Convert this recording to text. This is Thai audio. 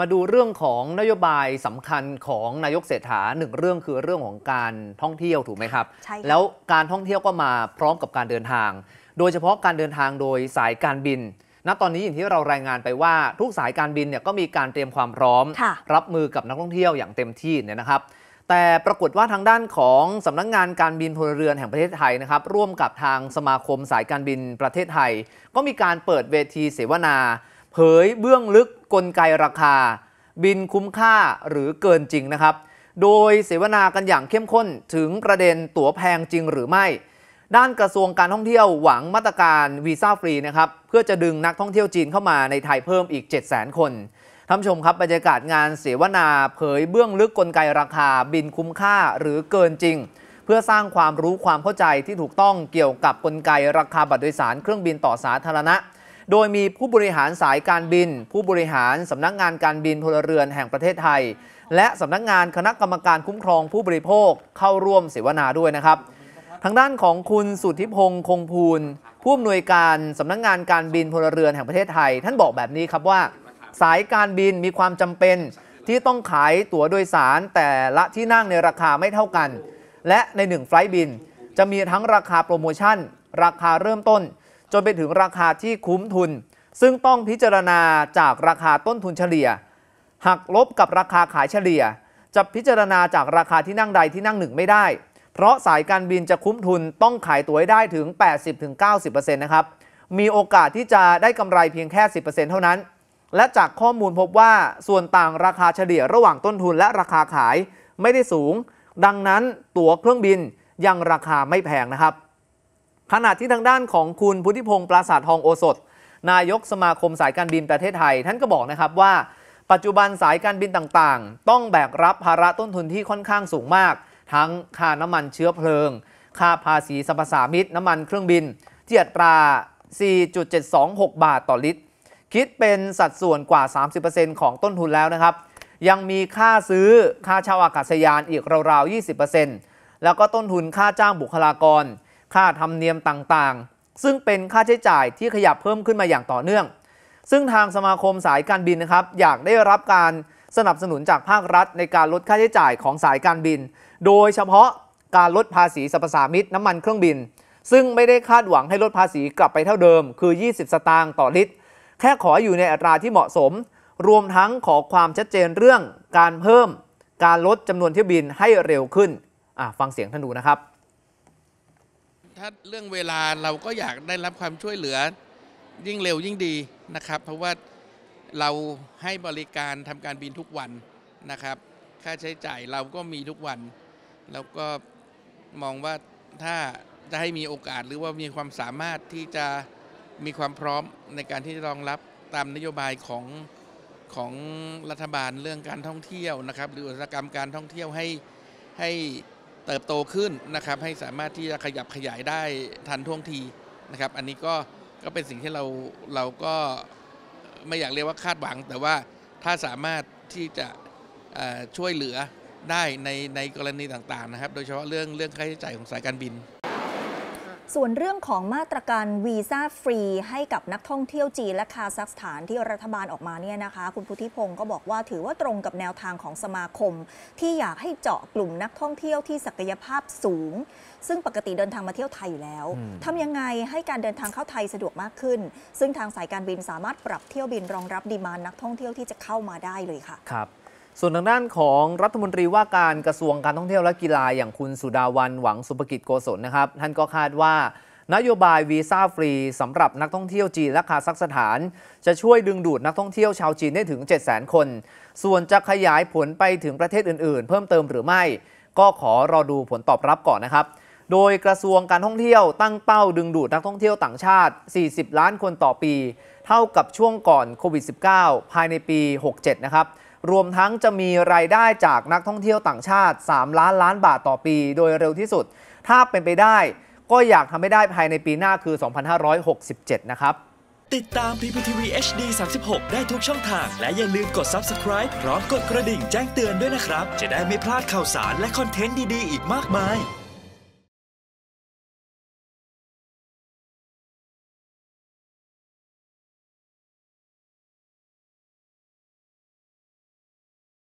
มาดูเรื่องของนโยบายสำคัญของนายกเศรษฐาหนึ่งเรื่องคือเรื่องของการท่องเที่ยวถูกไหมครับใช่แล้วการท่องเที่ยวก็มาพร้อมกับการเดินทาง โดยเฉพาะการเดินทางโดยสายการบิน ณตอนนี้อย่างที่เรารายงานไปว่าทุกสายการบินเนี่ยก็มีการเตรียมความพร้อม รับมือกับนักท่องเที่ยวอย่างเต็มที่เนี่ยนะครับ แต่ปรากฏว่าทางด้านของสำนักงงานการบินพลเรือนแห่งประเทศไทยนะครับ ร่วมกับทางสมาคมสายการบินประเทศไทย ก็มีการเปิดเวทีเสวนา เผยเบื้องลึกกลไกราคา บินคุ้มค่าหรือเกินจริงนะครับ โดยเสวนากันอย่างเข้มข้นถึงประเด็นตั๋วแพงจริงหรือไม่ ด้านกระทรวงการท่องเที่ยวหวังมาตรการวีซ่าฟรีนะครับเพื่อจะดึงนักท่องเที่ยวจีนเข้ามาในไทยเพิ่มอีก7 0 0 0 0คนท่านชมครับบรรยากาศงานเสวนาเผยเบื้องลึกกลไกราคา บินคุ้มค่าหรือเกินจริง เพื่อสร้างความรู้ความเข้าใจที่ถูกต้องเกี่ยวกับกลไกราคาบัตรโดยสารเครื่องบินต่อสาธารณะโดยมีผู้บริหารสายการบิน ผู้บริหารสำนักงานการบินพลเรือนแห่งประเทศไทย และสำนักงานคณะกรรมการคุ้มครองผู้บริโภคเข้าร่วมเสวนาด้วยนะครับ ทางด้านของคุณสุทธิพงศ์คงพูลผู้อำนวยการสำนักงานการบินพลเรือนแห่งประเทศไทยท่านบอกแบบนี้ครับว่า สายการบินมีความจำเป็น ที่ต้องขายตั๋วโดยสารแต่ละที่นั่งในราคาไม่เท่ากัน และใน1ไฟล์บิน จะมีทั้งราคาโปรโมชั่นราคาเริ่มต้นจนไปถึงราคาที่คุ้มทุน ซึ่งต้องพิจารณาจากราคาต้นทุนเฉลี่ย หักลบกับราคาขายเฉลี่ย จะพิจารณาจากราคาที่นั่งใดที่นั่งหนึ่งไม่ได้ เพราะสายการบินจะคุ้มทุนต้องขายตั๋วได้ถึง 80-90%นะครับมีโอกาสที่จะได้กำไรเพียงแค่ 10%เท่านั้น และจากข้อมูลพบว่าส่วนต่างราคาเฉลี่ยระหว่างต้นทุนและราคาขายไม่ได้สูง ดังนั้นตั๋วเครื่องบินยังราคาไม่แพงนะครับขณะที่ทางด้านของคุณพุทธิพงศ์ปราสาททองโอสถ นายกสมาคมสายการบินประเทศไทย ท่านก็บอกนะครับว่า ปัจจุบันสายการบินต่างๆ ต้องแบกรับภาระต้นทุนที่ค่อนข้างสูงมาก ทั้งค่าน้ำมันเชื้อเพลิง ค่าภาษีสรรพสามิตน้ำมันเครื่องบินเจียตรา 4.726 บาทต่อลิตร คิดเป็นสัดส่วนกว่า 30%ของต้นทุนแล้วนะครับ ยังมีค่าซื้อค่าเช่าอากาศยานอีกราวๆ 20%แล้วก็ต้นทุนค่าจ้างบุคลากรค่าธรรมเนียมต่างๆ ซึ่งเป็นค่าใช้จ่ายที่ขยับเพิ่มขึ้นมาอย่างต่อเนื่อง ซึ่งทางสมาคมสายการบินนะครับ อยากได้รับการสนับสนุนจากภาครัฐ ในการลดค่าใช้จ่ายของสายการบิน โดยเฉพาะการลดภาษีสรรพสามิตน้ำมันเครื่องบิน ซึ่งไม่ได้คาดหวังให้ลดภาษีกลับไปเท่าเดิม คือ 20 สตางค์ต่อลิตร แค่ขออยู่ในอัตราที่เหมาะสม รวมทั้งขอความชัดเจนเรื่องการเพิ่ม การลดจำนวนเที่ยวบินให้เร็วขึ้นฟังเสียงท่านดูนะครับถ้าเรื่องเวลาเราก็อยากได้รับความช่วยเหลือยิ่งเร็วยิ่งดีนะครับ เพราะว่าเราให้บริการทำการบินทุกวันนะครับ ค่าใช้จ่ายเราก็มีทุกวัน แล้วก็มองว่าถ้าจะให้มีโอกาส หรือว่ามีความสามารถที่จะมีความพร้อมในการที่จะรองรับตามนโยบายของของรัฐบาลเรื่องการท่องเที่ยวนะครับ หรืออุตสาหกรรมการท่องเที่ยวให้ให้เติบโตขึ้นนะครับให้สามารถที่จะขยับขยายได้ทันท่วงทีนะครับอันนี้ก็ก็เป็นสิ่งที่เราเราก็ไม่อยากเรียกว่าคาดหวัง แต่ว่าถ้าสามารถที่จะช่วยเหลือได้ในในกรณีต่างๆนะครับโดยเฉพาะเรื่องเรื่องค่าใช้จ่ายของสายการบินส่วนเรื่องของมาตรการวีซ่าฟรีให้กับนักท่องเที่ยวจีนและคาซัคสถานที่รัฐบาลออกมาเนี่ยนะคะ คุณพุทธิพงศ์ก็บอกว่าถือว่าตรงกับแนวทางของสมาคม ที่อยากให้เจาะกลุ่มนักท่องเที่ยวที่ศักยภาพสูง ซึ่งปกติเดินทางมาเที่ยวไทยอยู่แล้ว ทำยังไงให้การเดินทางเข้าไทยสะดวกมากขึ้น ซึ่งทางสายการบินสามารถปรับเที่ยวบินรองรับดีมานนักท่องเที่ยวที่จะเข้ามาได้เลยค่ะครับส่วนทางด้านของรัฐมนตรีว่าการกระทรวงการท่องเที่ยวและกีฬาอย่างคุณสุดาวันหวังสุภกิจโกศลนะครับ ท่านก็คาดว่า นโยบายวีซ่าฟรีสำหรับนักท่องเที่ยวจีนและคาซัคสถานจะช่วยดึงดูดนักท่องเที่ยวชาวจีนได้ถึง 700,000 คน ส่วนจะขยายผลไปถึงประเทศอื่น ๆ เพิ่มเติมหรือไม่ ก็ขอรอดูผลตอบรับก่อนนะครับ โดยกระทรวงการท่องเที่ยวตั้งเป้าดึงดูดนักท่องเที่ยวต่างชาติ 40 ล้านคนต่อปี เท่ากับช่วงก่อนโควิด -19 ภายในปี 67 นะครับรวมทั้งจะมีรายได้จากนักท่องเที่ยวต่างชาติ 3 ล้านล้านบาทต่อปีโดยเร็วที่สุด ถ้าเป็นไปได้ ก็อยากทำให้ได้ภายในปีหน้าคือ 2567 นะครับ ติดตาม PPTV HD 36ได้ทุกช่องทาง และอย่าลืมกด subscribe พร้อมกดกระดิ่งแจ้งเตือนด้วยนะครับจะได้ไม่พลาดข่าวสารและคอนเทนต์ดีๆอีกมากมาย